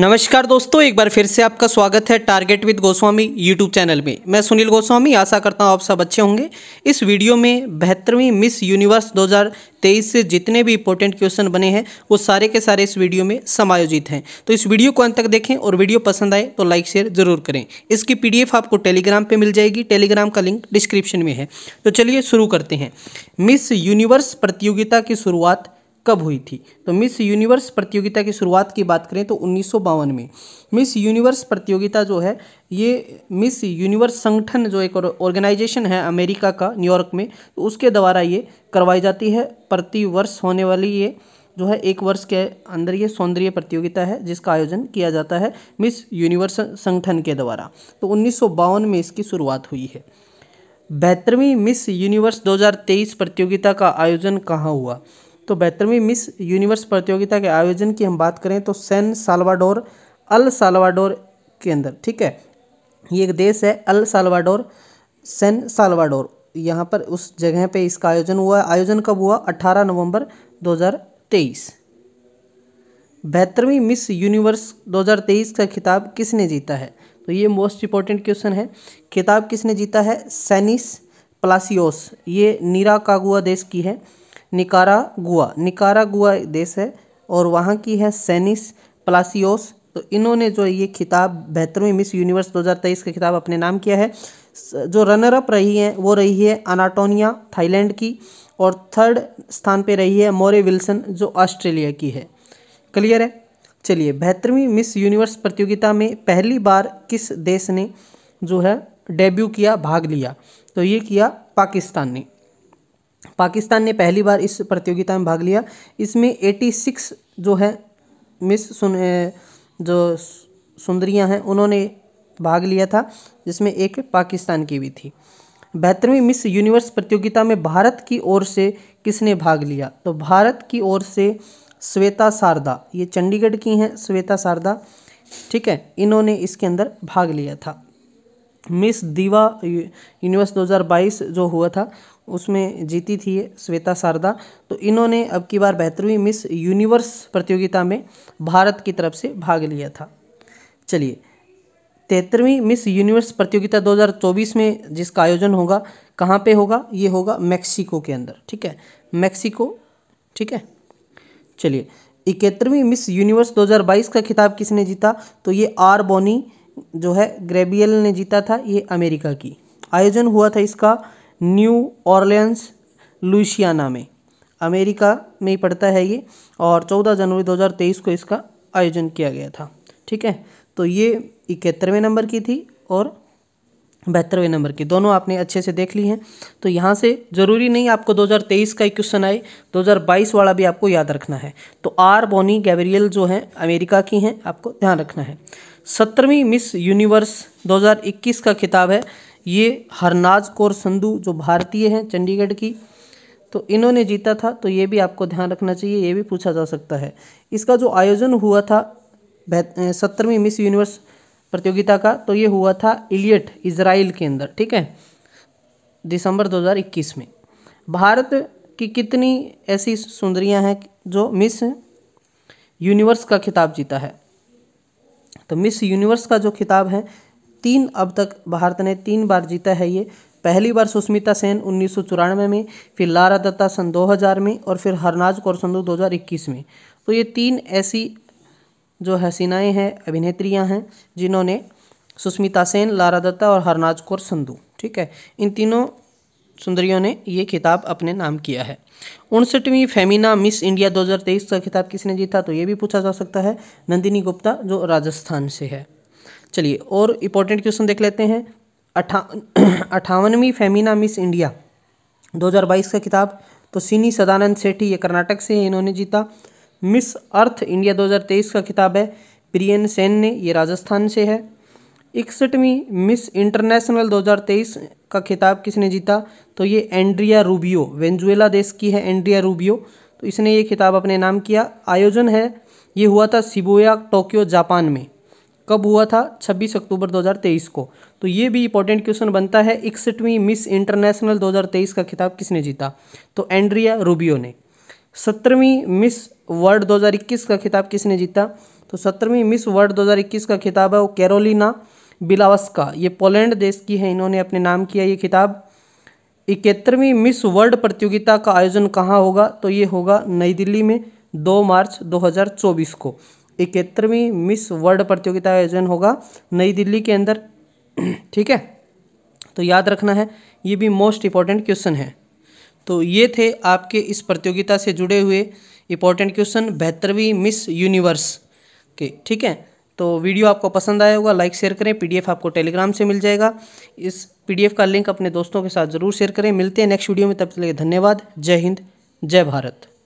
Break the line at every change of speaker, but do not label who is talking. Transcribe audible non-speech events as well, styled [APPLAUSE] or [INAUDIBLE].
नमस्कार दोस्तों एक बार फिर से आपका स्वागत है target with Goswami YouTube channel में मैं सुनील गोस्वामी आशा करता हूँ आप सब अच्छे होंगे इस वीडियो में बेहतरवीं मिस यूनिवर्स 2023 से जितने भी इंपॉर्टेंट क्वेश्चन बने हैं वो सारे के सारे इस वीडियो में समायोजित हैं तो इस वीडियो को अंत तक देखें और वीडियो पसंद आए तो लाइक शेयर जरूर करें इसकी पी आपको टेलीग्राम पर मिल जाएगी टेलीग्राम का लिंक डिस्क्रिप्शन में है तो चलिए शुरू करते हैं मिस यूनिवर्स प्रतियोगिता की शुरुआत कब हुई थी तो मिस यूनिवर्स प्रतियोगिता की शुरुआत की बात करें तो उन्नीस में मिस यूनिवर्स प्रतियोगिता जो है ये मिस यूनिवर्स संगठन जो एक ऑर्गेनाइजेशन है अमेरिका का न्यूयॉर्क में तो उसके द्वारा ये करवाई जाती है प्रति वर्ष होने वाली ये जो है एक वर्ष के अंदर ये सौंदर्य प्रतियोगिता है जिसका आयोजन किया जाता है मिस यूनिवर्स संगठन के द्वारा तो उन्नीस में इसकी शुरुआत हुई है बेहतरवीं मिस यूनिवर्स 2023 प्रतियोगिता का आयोजन कहाँ हुआ तो बेहतरवीं मिस यूनिवर्स प्रतियोगिता के आयोजन की हम बात करें तो सैन सालवाडोर अल सालवाडोर के अंदर ठीक है ये एक देश है अल सालवाडोर सैन सालवाडोर यहाँ पर उस जगह पे इसका आयोजन हुआ आयोजन कब हुआ 18 नवंबर 2023 बेहतरवीं मिस यूनिवर्स 2023 का खिताब किसने जीता है तो ये मोस्ट इंपॉर्टेंट क्वेश्चन है खिताब किसने जीता है सैनिस प्लासियोस ये नीरा कागुआ देश की है निकारा गुआ निकारा गुआ देश है और वहाँ की है सैनिस प्लासियोस तो इन्होंने जो ये खिताब बेहतरवी मिस यूनिवर्स 2023 का खिताब अपने नाम किया है जो रनर अप रही है वो रही है अनाटोनिया थाईलैंड की और थर्ड स्थान पे रही है मोरे विल्सन जो ऑस्ट्रेलिया की है क्लियर है चलिए बेहतरवीं मिस यूनिवर्स प्रतियोगिता में पहली बार किस देश ने जो है डेब्यू किया भाग लिया तो ये किया पाकिस्तान ने पाकिस्तान ने पहली बार इस प्रतियोगिता में भाग लिया इसमें एटी सिक्स जो है मिस सुन जो सुंदरियां हैं उन्होंने भाग लिया था जिसमें एक पाकिस्तान की भी थी बेहतरवीं मिस यूनिवर्स प्रतियोगिता में भारत की ओर से किसने भाग लिया तो भारत की ओर से श्वेता शारदा ये चंडीगढ़ की हैं श्वेता शारदा ठीक है इन्होंने इसके अंदर भाग लिया था मिस दीवा यूनिवर्स 2022 जो हुआ था उसमें जीती थी श्वेता शारदा तो इन्होंने अब की बार बेहतरवीं मिस यूनिवर्स प्रतियोगिता में भारत की तरफ से भाग लिया था चलिए तेतरवीं मिस यूनिवर्स प्रतियोगिता 2024 में जिसका आयोजन होगा कहाँ पे होगा ये होगा मैक्सिको के अंदर ठीक है मैक्सिको ठीक है चलिए इकहत्तरवीं मिस यूनिवर्स 2022 का खिताब किसने जीता तो ये आर बोनी जो है ग्रेबियल ने जीता था ये अमेरिका की आयोजन हुआ था इसका न्यू ऑर्लियंस लुइसियाना में अमेरिका में ही पड़ता है ये और 14 जनवरी 2023 को इसका आयोजन किया गया था ठीक है तो ये इकहत्तरवें नंबर की थी और बहत्तरवें नंबर की दोनों आपने अच्छे से देख ली हैं तो यहाँ से ज़रूरी नहीं आपको 2023 का ही क्वेश्चन आए 2022 वाला भी आपको याद रखना है तो आर बोनी गैब्रियल जो है अमेरिका की हैं आपको ध्यान रखना है सत्रहवीं मिस यूनिवर्स 2021 का खिताब है ये हरनाज कौर संधू जो भारतीय हैं चंडीगढ़ की तो इन्होंने जीता था तो ये भी आपको ध्यान रखना चाहिए ये भी पूछा जा सकता है इसका जो आयोजन हुआ था सत्रहवीं मिस यूनिवर्स प्रतियोगिता का तो ये हुआ था इलियट इसराइल के अंदर ठीक है दिसंबर 2021 में भारत की कितनी ऐसी सुंदरियां हैं जो मिस यूनिवर्स का खिताब जीता है तो मिस यूनिवर्स का जो खिताब है तीन अब तक भारत ने तीन बार जीता है ये पहली बार सुष्मिता सेन उन्नीस में फिर लारा दत्ता सन 2000 में और फिर हरनाज कौर संधु 2021 में तो ये तीन ऐसी जो हसीनाएँ हैं अभिनेत्रियाँ हैं जिन्होंने सुष्मिता सेन लारा दत्ता और हरनाज कौर संधु ठीक है इन तीनों सुंदरियों ने ये खिताब अपने नाम किया है उनसठवीं फेमिना मिस इंडिया 2023 का खिताब किसने जीता तो ये भी पूछा जा सकता है नंदिनी गुप्ता जो राजस्थान से है चलिए और इम्पोर्टेंट क्वेश्चन देख लेते हैं अठा अठावनवीं फेमिना मिस इंडिया 2022 का खिताब तो सीनी सदानंद सेठी ये कर्नाटक से है इन्होंने जीता मिस अर्थ इंडिया दो का खिताब है प्रियन सेन ने ये राजस्थान से है इकसठवीं मिस इंटरनेशनल 2023 का खिताब किसने जीता तो ये एंड्रिया रूबियो वेंजुएला देश की है एंड्रिया रूबियो तो इसने ये खिताब अपने नाम किया आयोजन है ये हुआ था सिबोया टोक्यो जापान में कब हुआ था 26 अक्टूबर 2023 को तो ये भी इंपॉर्टेंट क्वेश्चन बनता है इकसठवीं मिस इंटरनेशनल 2023 का खिताब किसने जीता तो एंड्रिया रूबियो ने सत्रहवीं मिस वर्ल्ड 2021 का खिताब किसने जीता तो सत्रहवीं मिस वर्ल्ड 2021 का खिताब है वो कैरोलिना बिलावस्का ये पोलैंड देश की है इन्होंने अपने नाम किया ये खिताब इकहत्तरवीं मिस वर्ल्ड प्रतियोगिता का आयोजन कहाँ होगा तो ये होगा नई दिल्ली में 2 मार्च 2024 को इकहत्तरवीं मिस वर्ल्ड प्रतियोगिता आयोजन होगा नई दिल्ली के अंदर [CLEARS THROAT] ठीक है तो याद रखना है ये भी मोस्ट इंपॉर्टेंट क्वेश्चन है तो ये थे आपके इस प्रतियोगिता से जुड़े हुए इंपॉर्टेंट क्वेश्चन बेहतरवीं मिस यूनिवर्स के ठीक है तो वीडियो आपको पसंद आया होगा लाइक शेयर करें पीडीएफ आपको टेलीग्राम से मिल जाएगा इस पीडीएफ का लिंक अपने दोस्तों के साथ ज़रूर शेयर करें मिलते हैं नेक्स्ट वीडियो में तब तक धन्यवाद जय हिंद जय भारत